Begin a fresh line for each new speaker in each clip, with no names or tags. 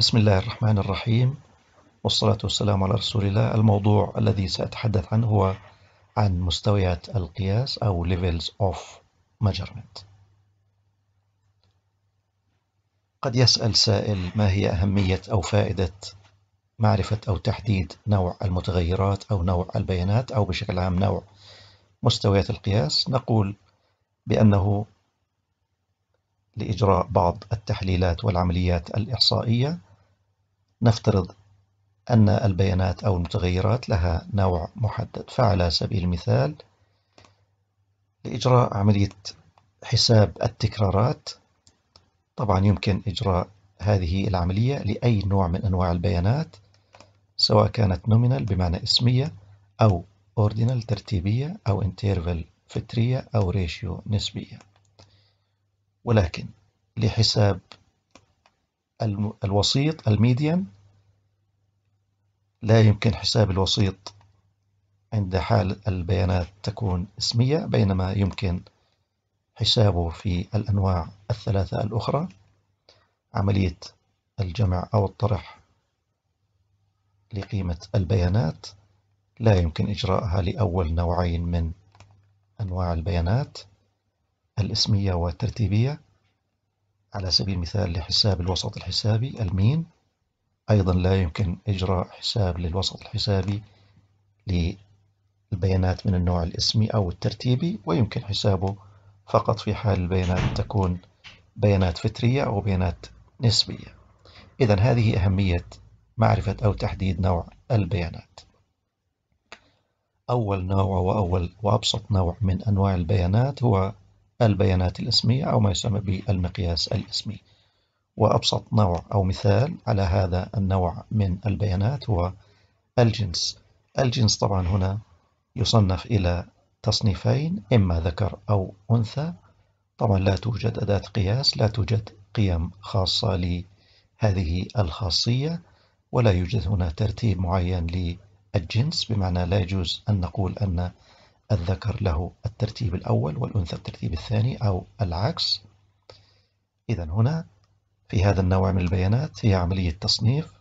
بسم الله الرحمن الرحيم والصلاة والسلام على رسول الله الموضوع الذي سأتحدث عنه هو عن مستويات القياس أو levels of measurement قد يسأل سائل ما هي أهمية أو فائدة معرفة أو تحديد نوع المتغيرات أو نوع البيانات أو بشكل عام نوع مستويات القياس نقول بأنه لإجراء بعض التحليلات والعمليات الإحصائية نفترض أن البيانات أو المتغيرات لها نوع محدد فعلى سبيل المثال لإجراء عملية حساب التكرارات طبعا يمكن إجراء هذه العملية لأي نوع من أنواع البيانات سواء كانت نومينال بمعنى اسمية أو أوردينال ترتيبية أو انترفل فترية أو ريشيو نسبية ولكن لحساب الوسيط الميديان لا يمكن حساب الوسيط عند حال البيانات تكون اسمية بينما يمكن حسابه في الأنواع الثلاثة الأخرى عملية الجمع أو الطرح لقيمة البيانات لا يمكن إجراءها لأول نوعين من أنواع البيانات الاسمية والترتيبية على سبيل المثال لحساب الوسط الحسابي المين أيضا لا يمكن إجراء حساب للوسط الحسابي للبيانات من النوع الاسمي أو الترتيبي ويمكن حسابه فقط في حال البيانات تكون بيانات فطرية أو بيانات نسبية إذا هذه أهمية معرفة أو تحديد نوع البيانات أول نوع وأول وأبسط نوع من أنواع البيانات هو البيانات الاسمية أو ما يسمى بالمقياس الاسمي وأبسط نوع أو مثال على هذا النوع من البيانات هو الجنس الجنس طبعا هنا يصنف إلى تصنيفين إما ذكر أو أنثى طبعا لا توجد أداة قياس لا توجد قيم خاصة لهذه الخاصية ولا يوجد هنا ترتيب معين للجنس بمعنى لا يجوز أن نقول أن الذكر له الترتيب الأول والأنثى الترتيب الثاني أو العكس إذا هنا في هذا النوع من البيانات هي عملية تصنيف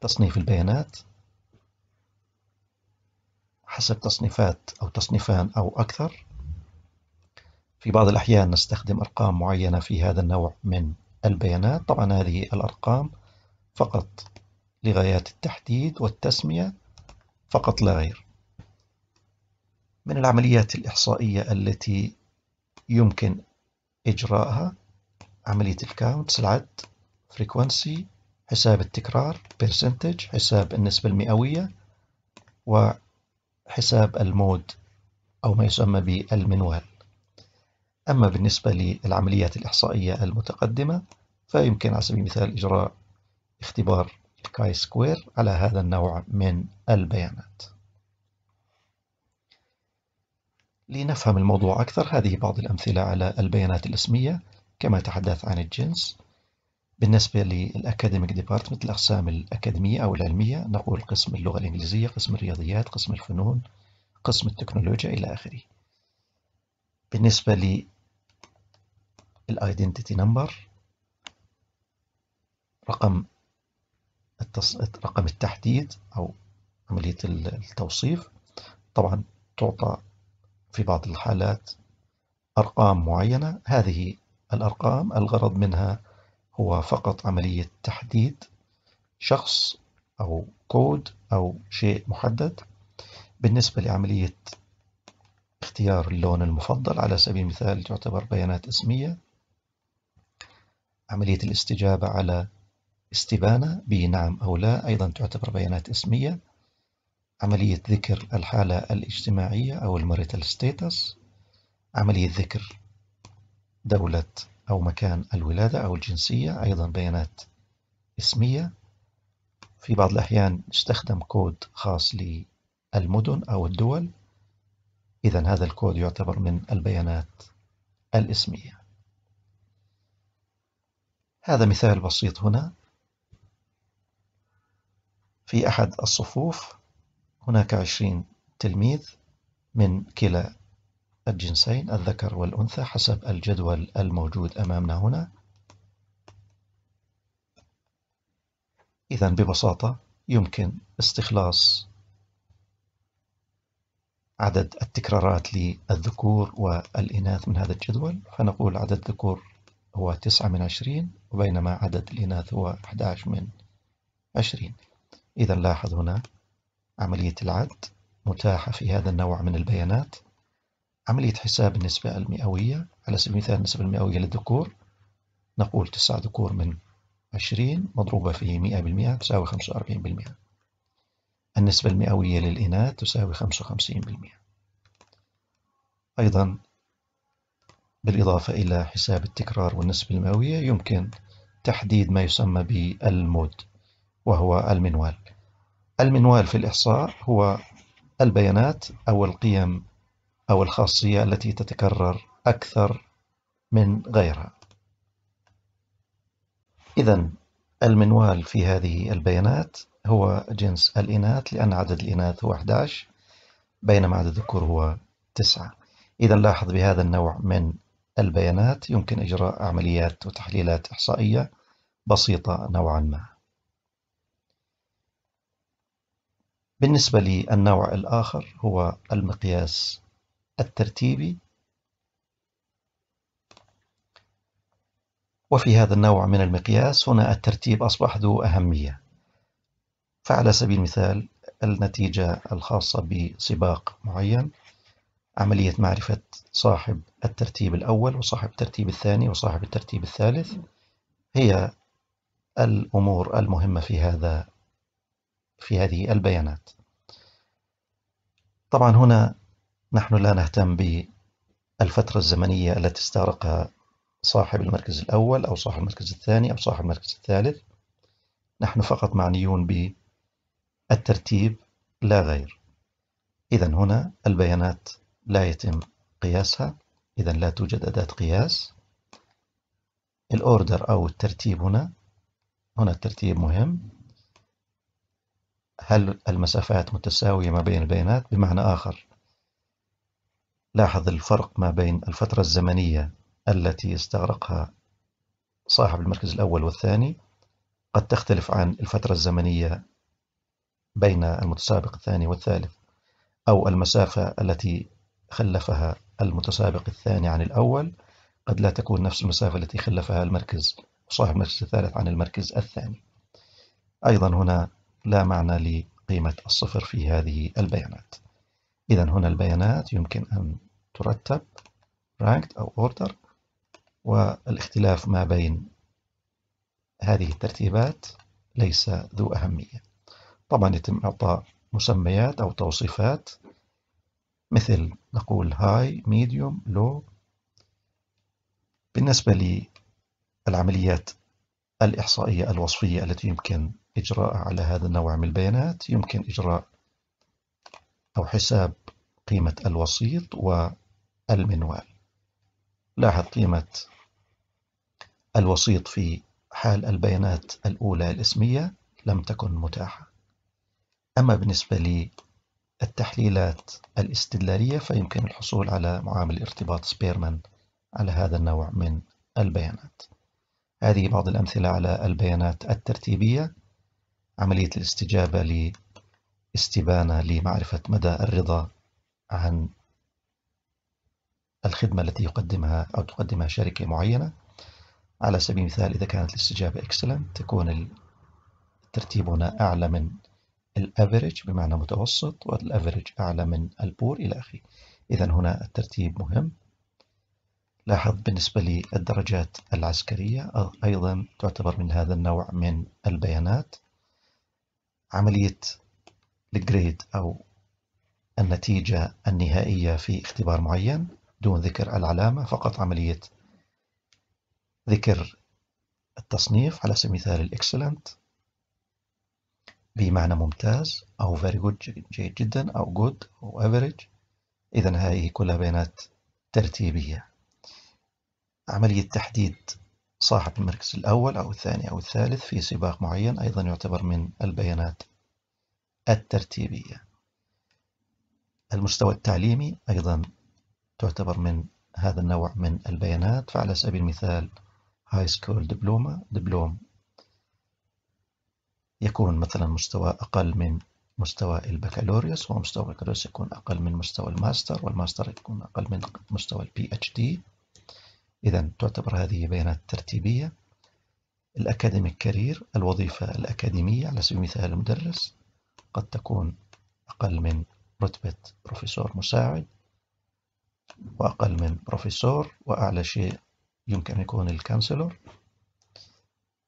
تصنيف البيانات حسب تصنيفات أو تصنيفان أو أكثر في بعض الأحيان نستخدم أرقام معينة في هذا النوع من البيانات طبعا هذه الأرقام فقط لغايات التحديد والتسمية فقط لا غير من العمليات الإحصائية التي يمكن إجراءها عملية الكاونتس العد فريكونسي حساب التكرار percentage حساب النسبة المئوية وحساب المود أو ما يسمى بالمنوال أما بالنسبة للعمليات الإحصائية المتقدمة فيمكن على سبيل المثال إجراء اختبار الكاي سكوير على هذا النوع من البيانات لنفهم الموضوع أكثر هذه بعض الأمثلة على البيانات الاسمية كما تحدث عن الجنس بالنسبة للأكاديميك ديبارتمنت الأقسام الأكاديمية أو العلمية نقول قسم اللغة الإنجليزية قسم الرياضيات قسم الفنون قسم التكنولوجيا إلى آخره بالنسبة للآيدنتيتي نمبر رقم التص... رقم التحديد أو عملية التوصيف طبعا تعطى في بعض الحالات أرقام معينة هذه الأرقام الغرض منها هو فقط عملية تحديد شخص أو كود أو شيء محدد بالنسبة لعملية اختيار اللون المفضل على سبيل المثال تعتبر بيانات اسمية عملية الاستجابة على استبانة بنعم أو لا أيضا تعتبر بيانات اسمية عملية ذكر الحالة الاجتماعية أو الماريتال ستيتس عملية ذكر دولة أو مكان الولادة أو الجنسية أيضا بيانات اسمية في بعض الأحيان نستخدم كود خاص للمدن أو الدول إذا هذا الكود يعتبر من البيانات الاسمية هذا مثال بسيط هنا في أحد الصفوف هناك عشرين تلميذ من كلا الجنسين الذكر والأنثى حسب الجدول الموجود أمامنا هنا إذا ببساطة يمكن استخلاص عدد التكرارات للذكور والإناث من هذا الجدول فنقول عدد الذكور هو 9 من 20 وبينما عدد الإناث هو 11 من 20 إذا لاحظ هنا عملية العد متاحة في هذا النوع من البيانات عملية حساب النسبة المئوية على سبيل المثال النسبة المئوية للذكور نقول تسعة ذكور من عشرين مضروبة في مئة بالمئة تساوي خمسة وأربعين بالمئة النسبة المئوية للإناث تساوي خمسة وخمسين بالمئة أيضا بالإضافة إلى حساب التكرار والنسبة المئوية يمكن تحديد ما يسمى بالمود وهو المنوال المنوال في الإحصاء هو البيانات أو القيم أو الخاصية التي تتكرر أكثر من غيرها إذا المنوال في هذه البيانات هو جنس الإناث لأن عدد الإناث هو 11 بينما عدد الذكور هو 9 إذا لاحظ بهذا النوع من البيانات يمكن إجراء عمليات وتحليلات إحصائية بسيطة نوعا ما بالنسبة للنوع الآخر هو المقياس الترتيبي وفي هذا النوع من المقياس هنا الترتيب أصبح ذو أهمية فعلى سبيل المثال النتيجة الخاصة بسباق معين عملية معرفة صاحب الترتيب الأول وصاحب الترتيب الثاني وصاحب الترتيب الثالث هي الأمور المهمة في هذا في هذه البيانات طبعا هنا نحن لا نهتم بالفترة الزمنية التي استغرقها صاحب المركز الأول أو صاحب المركز الثاني أو صاحب المركز الثالث نحن فقط معنيون بالترتيب لا غير إذا هنا البيانات لا يتم قياسها إذا لا توجد أداة قياس الأوردر أو الترتيب هنا هنا الترتيب مهم هل المسافات متساوية ما بين البيانات بمعنى آخر لاحظ الفرق ما بين الفترة الزمنية التي استغرقها صاحب المركز الأول والثاني قد تختلف عن الفترة الزمنية بين المتسابق الثاني والثالث أو المسافة التي خلفها المتسابق الثاني عن الأول قد لا تكون نفس المسافة التي خلفها المركز صاحب المركز الثالث عن المركز الثاني أيضا هنا لا معنى لقيمة الصفر في هذه البيانات إذا هنا البيانات يمكن أن ترتب ranked أو order والاختلاف ما بين هذه الترتيبات ليس ذو أهمية طبعا يتم إعطاء مسميات أو توصيفات مثل نقول high, medium, low بالنسبة للعمليات الإحصائية الوصفية التي يمكن إجراءها على هذا النوع من البيانات يمكن إجراء أو حساب قيمة الوسيط والمنوال لاحظ قيمة الوسيط في حال البيانات الأولى الاسمية لم تكن متاحة أما بالنسبة للتحليلات الاستدلالية فيمكن الحصول على معامل ارتباط سبيرمان على هذا النوع من البيانات هذه بعض الأمثلة على البيانات الترتيبية عملية الاستجابة لاستبانة لمعرفة مدى الرضا عن الخدمة التي يقدمها أو تقدمها شركة معينة على سبيل المثال إذا كانت الاستجابة excellent تكون الترتيب هنا أعلى من الافريج بمعنى متوسط والافريج أعلى من البور إلى آخره إذا هنا الترتيب مهم لاحظ بالنسبة للدرجات العسكرية أيضا تعتبر من هذا النوع من البيانات عملية الجريد أو النتيجة النهائية في اختبار معين دون ذكر العلامة فقط عملية ذكر التصنيف على سبيل المثال الإكسلنت بمعنى ممتاز أو very good جيد جدا أو good أو average إذا هذه كلها بيانات ترتيبية عملية تحديد صاحب المركز الأول أو الثاني أو الثالث في سباق معين أيضا يعتبر من البيانات الترتيبية المستوى التعليمي أيضا تعتبر من هذا النوع من البيانات فعلى سبيل المثال هاي سكول دبلوما دبلوم يكون مثلا مستوى أقل من مستوى البكالوريوس ومستوى البكالوريوس يكون أقل من مستوى الماستر والماستر يكون أقل من مستوى البي اتش دي إذا تعتبر هذه بيانات ترتيبية الأكاديميك كارير الوظيفة الأكاديمية على سبيل المثال المدرس قد تكون أقل من رتبة بروفيسور مساعد وأقل من بروفيسور وأعلى شيء يمكن أن يكون الكانسلور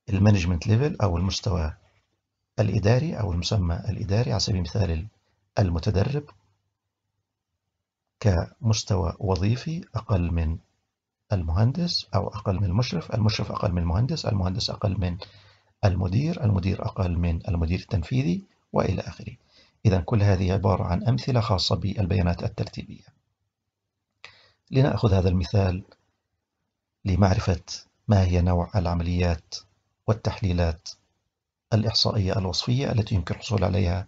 المانجمنت ليفل أو المستوى الإداري أو المسمى الإداري على سبيل المثال المتدرب كمستوى وظيفي أقل من المهندس أو أقل من المشرف المشرف أقل من المهندس المهندس أقل من المدير المدير أقل من المدير التنفيذي وإلى آخره إذا كل هذه عبارة عن أمثلة خاصة بالبيانات الترتيبية لنأخذ هذا المثال لمعرفة ما هي نوع العمليات والتحليلات الإحصائية الوصفية التي يمكن الحصول عليها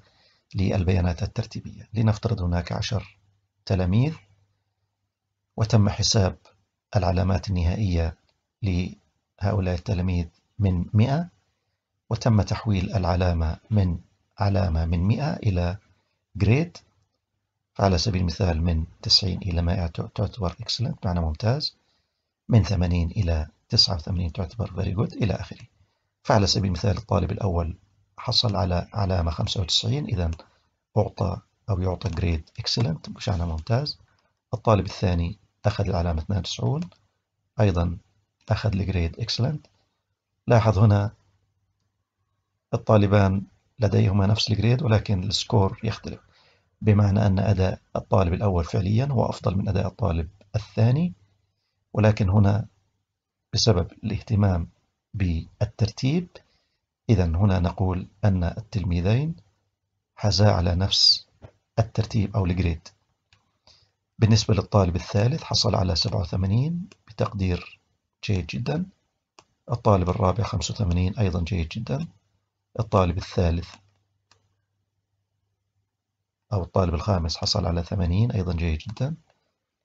للبيانات الترتيبية لنفترض هناك عشر تلاميذ وتم حساب العلامات النهائية لهؤلاء التلاميذ من 100 وتم تحويل العلامة من علامة من 100 إلى جريد فعلى سبيل المثال من 90 إلى 100 تعتبر excellent معنى ممتاز من 80 إلى 89 تعتبر very good إلى آخره فعلى سبيل المثال الطالب الأول حصل على علامة 95 إذا أعطى أو يعطى جريد excellent معنى ممتاز الطالب الثاني أخذ العلامة 92 أيضا أخذ الجريد إكسلنت لاحظ هنا الطالبان لديهما نفس الجريد ولكن السكور يختلف بمعنى أن أداء الطالب الأول فعليا هو أفضل من أداء الطالب الثاني ولكن هنا بسبب الاهتمام بالترتيب إذا هنا نقول أن التلميذين حزا على نفس الترتيب أو الجريد بالنسبة للطالب الثالث حصل على 87 بتقدير جيد جدا الطالب الرابع 85 أيضا جيد جدا الطالب الثالث أو الطالب الخامس حصل على 80 أيضا جيد جدا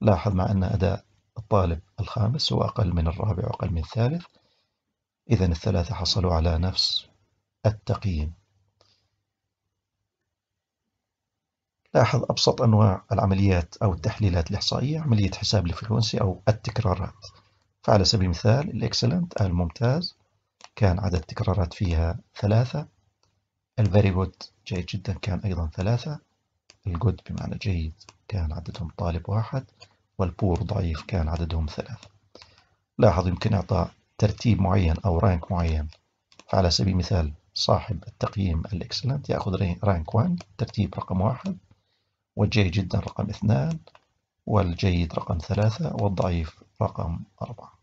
لاحظ مع أن أداء الطالب الخامس هو أقل من الرابع وأقل من الثالث إذا الثلاثة حصلوا على نفس التقييم أحد أبسط أنواع العمليات أو التحليلات الإحصائية عملية حساب الفريونسي أو التكرارات فعلى سبيل المثال الإكسلنت الممتاز كان عدد التكرارات فيها ثلاثة الفيري جود جيد جدا كان أيضا ثلاثة الجود بمعنى جيد كان عددهم طالب واحد والبور ضعيف كان عددهم ثلاثة لاحظ يمكن إعطاء ترتيب معين أو رانك معين فعلى سبيل المثال صاحب التقييم الإكسلنت يأخذ رانك 1 ترتيب رقم واحد والجيد جدا رقم اثنان والجيد رقم ثلاثة والضعيف رقم أربعة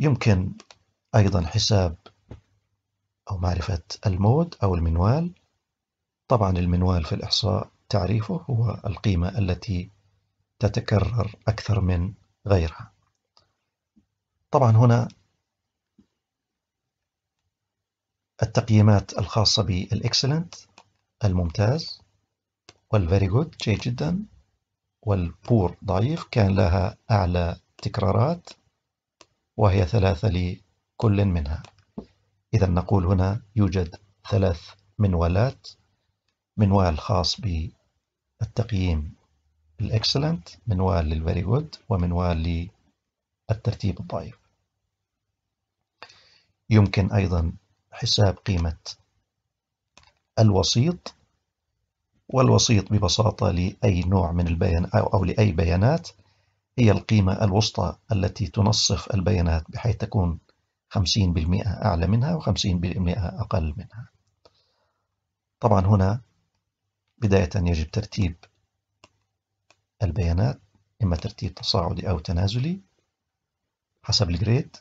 يمكن أيضا حساب أو معرفة المود أو المنوال طبعا المنوال في الإحصاء تعريفه هو القيمة التي تتكرر أكثر من غيرها طبعا هنا التقييمات الخاصة بالإكسلنت الممتاز والفيري جود جيد جدا والبور ضعيف كان لها أعلى تكرارات وهي ثلاثة لكل منها إذا نقول هنا يوجد ثلاث منوالات منوال خاص بالتقييم الإكسلنت منوال للفيري جود ومنوال للترتيب الضعيف يمكن أيضا حساب قيمة الوسيط والوسيط ببساطة لأي نوع من البيان أو لأي بيانات هي القيمة الوسطى التي تنصف البيانات بحيث تكون 50% أعلى منها و50% أقل منها طبعا هنا بداية يجب ترتيب البيانات إما ترتيب تصاعدي أو تنازلي حسب الجريد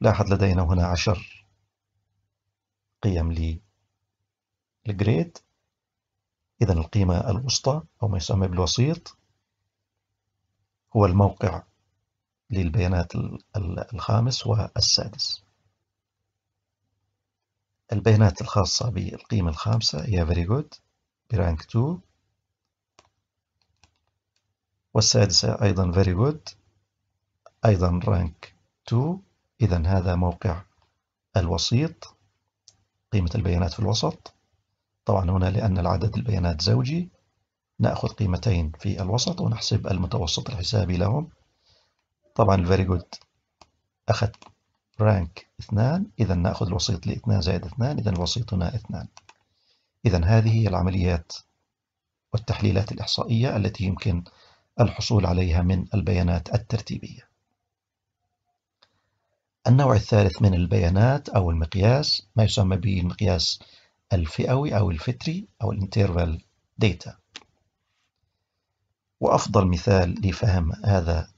لاحظ لدينا هنا عشر قيم الجريد إذا القيمة الوسطى أو ما يسمى بالوسيط هو الموقع للبيانات الخامس والسادس البيانات الخاصة بالقيمة الخامسة هي very good برانك 2 والسادسة أيضا very good أيضا rank 2 إذا هذا موقع الوسيط قيمة البيانات في الوسط طبعا هنا لأن العدد البيانات زوجي نأخذ قيمتين في الوسط ونحسب المتوسط الحسابي لهم طبعا very good أخذ rank 2 إذا نأخذ الوسيط ل 2 زائد 2 إذا الوسيط هنا 2 إذا هذه هي العمليات والتحليلات الإحصائية التي يمكن الحصول عليها من البيانات الترتيبية النوع الثالث من البيانات أو المقياس ما يسمى بالمقياس الفئوي أو الفتري أو الانترفال داتا وأفضل مثال لفهم هذا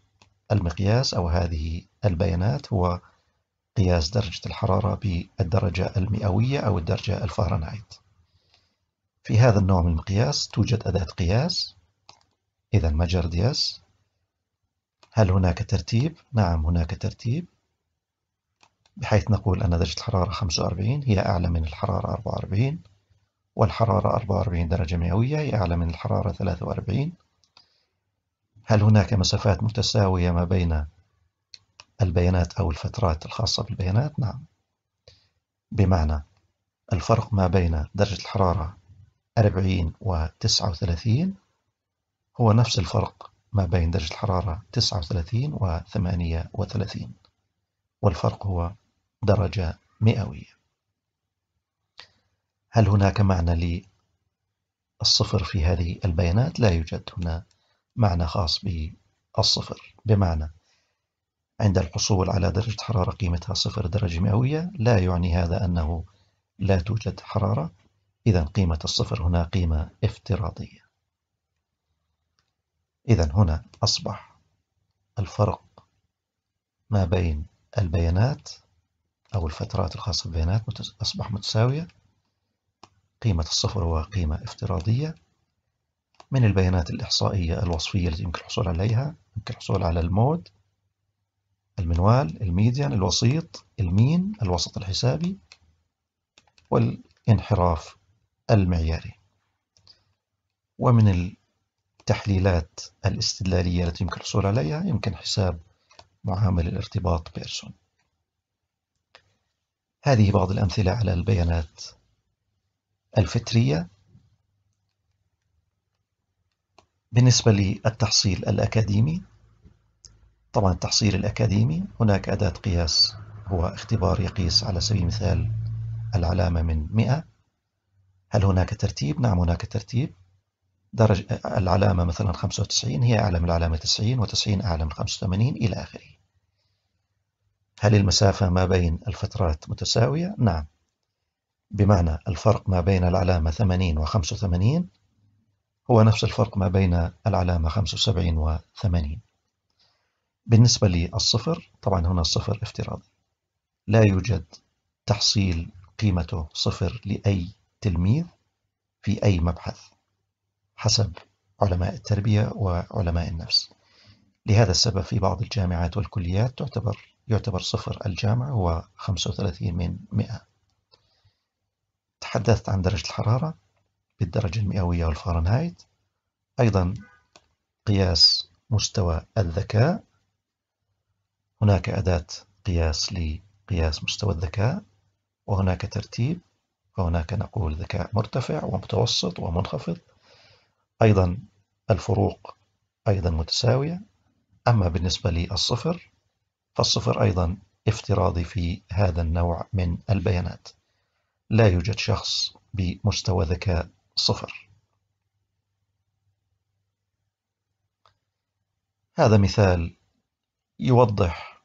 المقياس أو هذه البيانات هو قياس درجة الحرارة بالدرجة المئوية أو الدرجة الفهرنهايت في هذا النوع من المقياس توجد أداة قياس إذا مجرد يس هل هناك ترتيب؟ نعم هناك ترتيب بحيث نقول أن درجة الحرارة 45 هي أعلى من الحرارة 44 والحرارة 44 درجة مئوية هي أعلى من الحرارة 43 هل هناك مسافات متساوية ما بين البيانات أو الفترات الخاصة بالبيانات؟ نعم بمعنى الفرق ما بين درجة الحرارة 40 و 39 هو نفس الفرق ما بين درجة الحرارة 39 و 38 والفرق هو درجة مئوية هل هناك معنى للصفر في هذه البيانات؟ لا يوجد هنا معنى خاص بالصفر بمعنى عند الحصول على درجة حرارة قيمتها صفر درجة مئوية لا يعني هذا أنه لا توجد حرارة إذا قيمة الصفر هنا قيمة افتراضية إذا هنا أصبح الفرق ما بين البيانات أو الفترات الخاصة بالبيانات أصبح متساوية قيمة الصفر هو قيمة افتراضية من البيانات الإحصائية الوصفية التي يمكن الحصول عليها يمكن الحصول على المود المنوال الميديان الوسيط المين الوسط الحسابي والانحراف المعياري ومن التحليلات الاستدلالية التي يمكن الحصول عليها يمكن حساب معامل الارتباط بيرسون هذه بعض الأمثلة على البيانات الفطرية بالنسبة للتحصيل الأكاديمي طبعا التحصيل الأكاديمي هناك أداة قياس هو اختبار يقيس على سبيل المثال العلامة من 100 هل هناك ترتيب؟ نعم هناك ترتيب درجة العلامة مثلا 95 هي أعلى من العلامة 90 و90 أعلى من 85 إلى آخره هل المسافة ما بين الفترات متساوية؟ نعم بمعنى الفرق ما بين العلامة 80 و 85 هو نفس الفرق ما بين العلامة 75 و 80 بالنسبة للصفر طبعا هنا الصفر افتراضي لا يوجد تحصيل قيمته صفر لأي تلميذ في أي مبحث حسب علماء التربية وعلماء النفس لهذا السبب في بعض الجامعات والكليات تعتبر يعتبر صفر الجامع هو 35 من 100 تحدثت عن درجة الحرارة بالدرجة المئوية والفارنهايت أيضا قياس مستوى الذكاء هناك أداة قياس لقياس مستوى الذكاء وهناك ترتيب فهناك نقول ذكاء مرتفع ومتوسط ومنخفض أيضا الفروق أيضا متساوية أما بالنسبة للصفر فالصفر أيضا افتراضي في هذا النوع من البيانات لا يوجد شخص بمستوى ذكاء صفر هذا مثال يوضح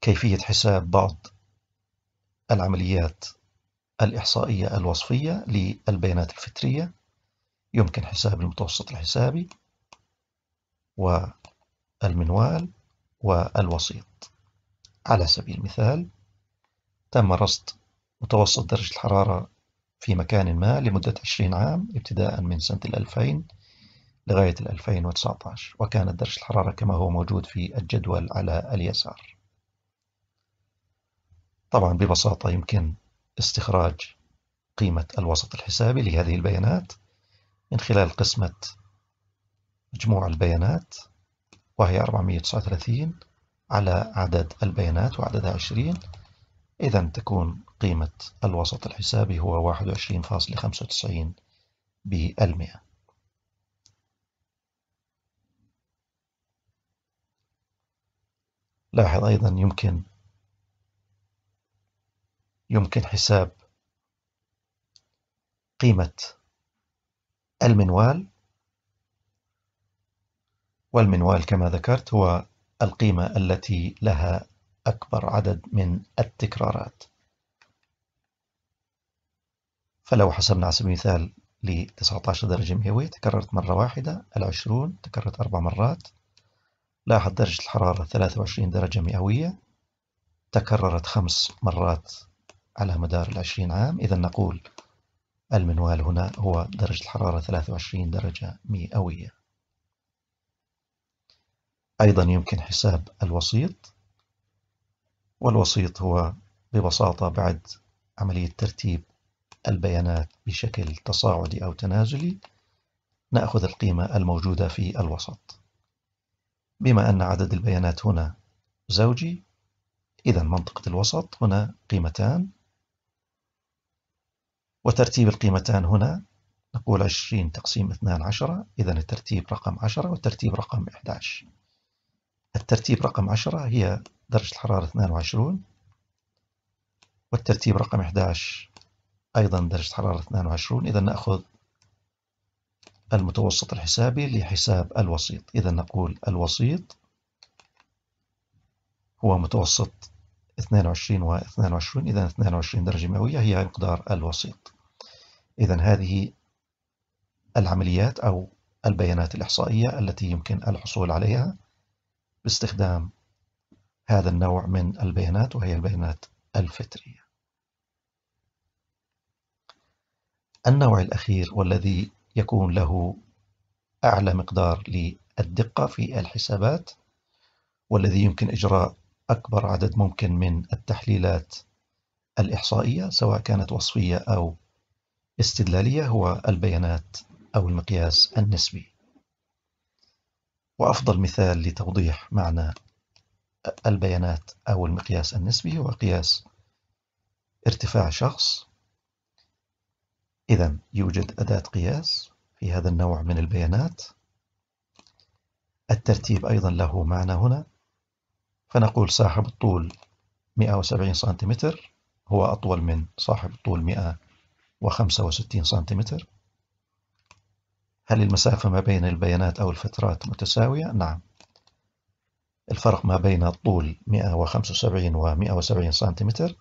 كيفية حساب بعض العمليات الإحصائية الوصفية للبيانات الفطرية يمكن حساب المتوسط الحسابي والمنوال والوسيط على سبيل المثال تم رصد متوسط درجة الحرارة في مكان ما لمدة 20 عام ابتداء من سنة 2000 لغاية 2019 وكانت درجة الحرارة كما هو موجود في الجدول على اليسار طبعا ببساطة يمكن استخراج قيمة الوسط الحسابي لهذه البيانات من خلال قسمة مجموع البيانات وهي 439 على عدد البيانات وعددها 20 إذا تكون قيمة الوسط الحسابي هو 21.95 بالمئة لاحظ أيضا يمكن يمكن حساب قيمة المنوال والمنوال كما ذكرت هو القيمة التي لها أكبر عدد من التكرارات فلو حسبنا على سبيل المثال ل 19 درجة مئوية تكررت مرة واحدة العشرون تكررت أربع مرات لاحظ درجة الحرارة 23 درجة مئوية تكررت خمس مرات على مدار العشرين عام إذا نقول المنوال هنا هو درجة الحرارة 23 درجة مئوية أيضا يمكن حساب الوسيط والوسيط هو ببساطة بعد عملية ترتيب البيانات بشكل تصاعدي أو تنازلي نأخذ القيمة الموجودة في الوسط بما أن عدد البيانات هنا زوجي إذا منطقة الوسط هنا قيمتان وترتيب القيمتان هنا نقول 20 تقسيم 2 10 إذا الترتيب رقم 10 والترتيب رقم 11 الترتيب رقم 10 هي درجة الحرارة 22 والترتيب رقم 11 أيضا درجة حرارة 22 إذا نأخذ المتوسط الحسابي لحساب الوسيط إذا نقول الوسيط هو متوسط 22 و 22 إذا 22 درجة مئوية هي مقدار الوسيط إذا هذه العمليات أو البيانات الإحصائية التي يمكن الحصول عليها باستخدام هذا النوع من البيانات وهي البيانات الفطرية النوع الأخير والذي يكون له أعلى مقدار للدقة في الحسابات والذي يمكن إجراء أكبر عدد ممكن من التحليلات الإحصائية سواء كانت وصفية أو استدلالية هو البيانات أو المقياس النسبي وأفضل مثال لتوضيح معنى البيانات أو المقياس النسبي هو قياس ارتفاع شخص إذا يوجد أداة قياس في هذا النوع من البيانات الترتيب أيضا له معنى هنا فنقول صاحب الطول 170 سنتيمتر هو أطول من صاحب الطول 165 سنتيمتر هل المسافة ما بين البيانات أو الفترات متساوية؟ نعم الفرق ما بين الطول 175 و 170 سنتيمتر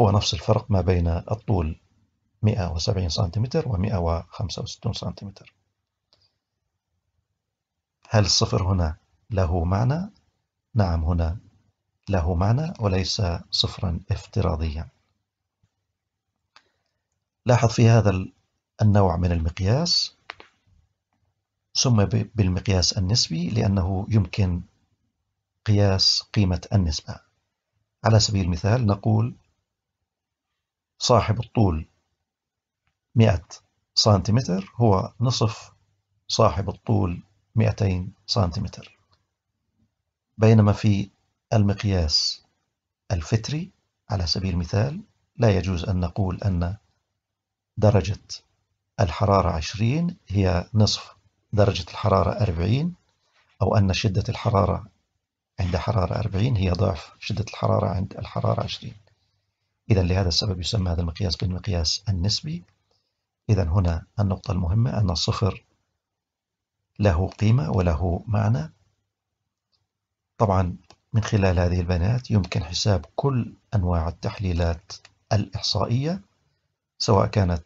هو نفس الفرق ما بين الطول 170 سنتيمتر و 165 سنتيمتر هل الصفر هنا له معنى؟ نعم هنا له معنى وليس صفرا افتراضيا لاحظ في هذا النوع من المقياس سمي بالمقياس النسبي لأنه يمكن قياس قيمة النسبة على سبيل المثال نقول صاحب الطول 100 سنتيمتر هو نصف صاحب الطول 200 سنتيمتر بينما في المقياس الفتري على سبيل المثال لا يجوز أن نقول أن درجة الحرارة 20 هي نصف درجة الحرارة 40 أو أن شدة الحرارة عند حرارة 40 هي ضعف شدة الحرارة عند الحرارة 20 إذا لهذا السبب يسمى هذا المقياس بالمقياس النسبي إذا هنا النقطة المهمة أن الصفر له قيمة وله معنى طبعا من خلال هذه البيانات يمكن حساب كل أنواع التحليلات الإحصائية سواء كانت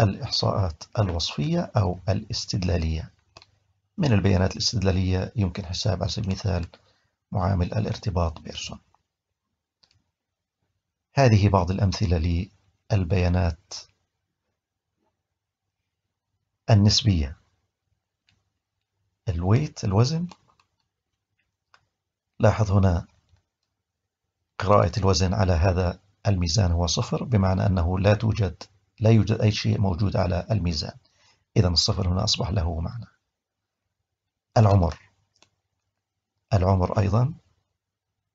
الإحصاءات الوصفية أو الاستدلالية من البيانات الاستدلالية يمكن حساب على سبيل المثال معامل الارتباط بيرسون هذه بعض الأمثلة للبيانات النسبية الويت الوزن لاحظ هنا قراءة الوزن على هذا الميزان هو صفر بمعنى أنه لا توجد لا يوجد أي شيء موجود على الميزان إذا الصفر هنا أصبح له معنى العمر العمر أيضا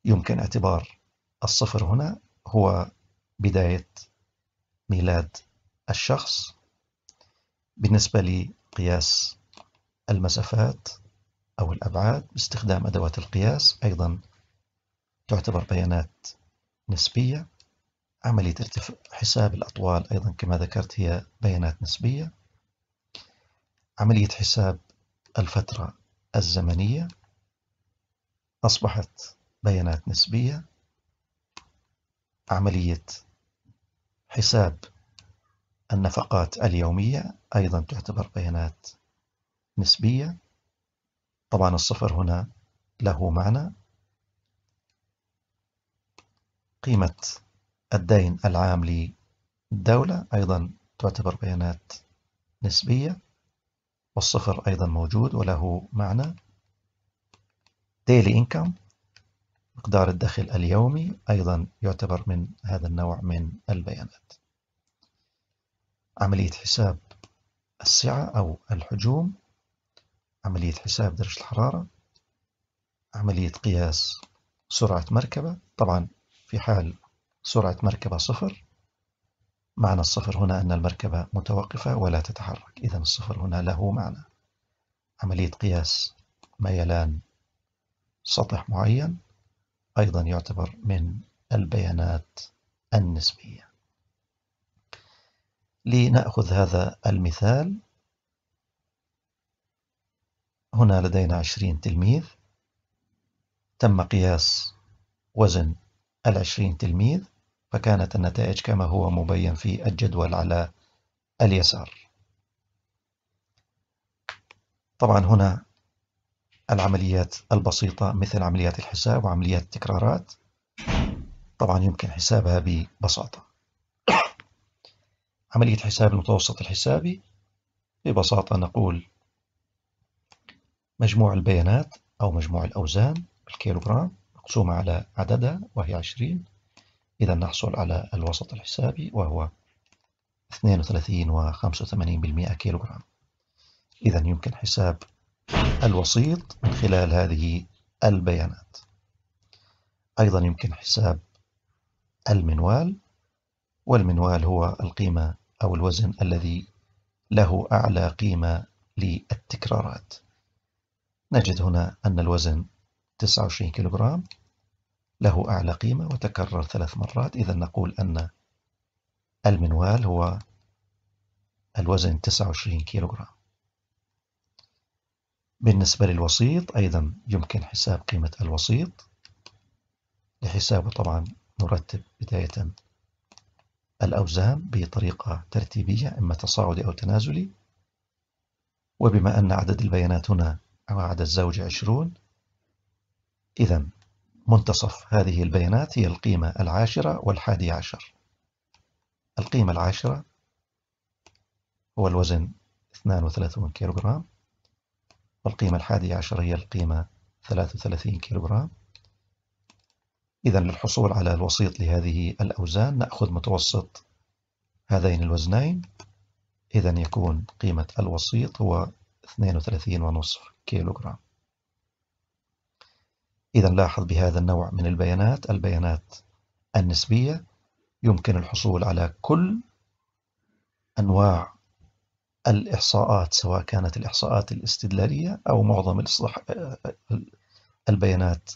يمكن اعتبار الصفر هنا هو بداية ميلاد الشخص بالنسبة لقياس المسافات أو الأبعاد باستخدام أدوات القياس أيضا تعتبر بيانات نسبية عملية حساب الأطوال أيضا كما ذكرت هي بيانات نسبية عملية حساب الفترة الزمنية أصبحت بيانات نسبية عملية حساب النفقات اليومية أيضا تعتبر بيانات نسبية طبعا الصفر هنا له معنى قيمة الدين العام للدولة أيضا تعتبر بيانات نسبية والصفر أيضا موجود وله معنى daily income مقدار الدخل اليومي أيضا يعتبر من هذا النوع من البيانات عملية حساب السعة أو الحجوم عملية حساب درجة الحرارة عملية قياس سرعة مركبة طبعا في حال سرعة مركبة صفر معنى الصفر هنا أن المركبة متوقفة ولا تتحرك إذا الصفر هنا له معنى عملية قياس ميلان سطح معين أيضا يعتبر من البيانات النسبية لنأخذ هذا المثال هنا لدينا 20 تلميذ تم قياس وزن العشرين تلميذ فكانت النتائج كما هو مبين في الجدول على اليسار طبعا هنا العمليات البسيطة مثل عمليات الحساب وعمليات التكرارات طبعا يمكن حسابها ببساطة عملية حساب المتوسط الحسابي ببساطة نقول مجموع البيانات أو مجموع الأوزان بالكيلوغرام مقسومة على عددها وهي 20 إذا نحصل على الوسط الحسابي وهو 32 و85% كيلو جرام إذا يمكن حساب الوسيط من خلال هذه البيانات أيضا يمكن حساب المنوال والمنوال هو القيمة أو الوزن الذي له أعلى قيمة للتكرارات نجد هنا أن الوزن 29 كيلوغرام له أعلى قيمة وتكرر ثلاث مرات إذا نقول أن المنوال هو الوزن 29 كيلوغرام بالنسبة للوسيط أيضا يمكن حساب قيمة الوسيط لحسابه طبعا نرتب بداية الأوزان بطريقة ترتيبية إما تصاعدي أو تنازلي وبما أن عدد البيانات هنا عدد الزوجة 20 إذا منتصف هذه البيانات هي القيمة العاشرة والحادي عشر القيمة العاشرة هو الوزن 32 كيلوغرام والقيمة الحادي عشر هي القيمة 33 كيلوغرام إذا للحصول على الوسيط لهذه الأوزان نأخذ متوسط هذين الوزنين إذا يكون قيمة الوسيط هو 32.5 كيلوغرام إذا لاحظ بهذا النوع من البيانات البيانات النسبية يمكن الحصول على كل أنواع الإحصاءات سواء كانت الإحصاءات الاستدلالية أو معظم البيانات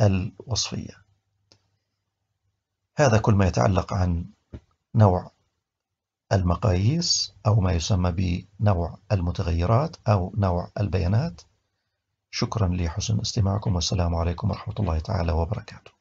الوصفية هذا كل ما يتعلق عن نوع المقاييس أو ما يسمى بنوع المتغيرات أو نوع البيانات شكرا لحسن استماعكم والسلام عليكم ورحمة الله تعالى وبركاته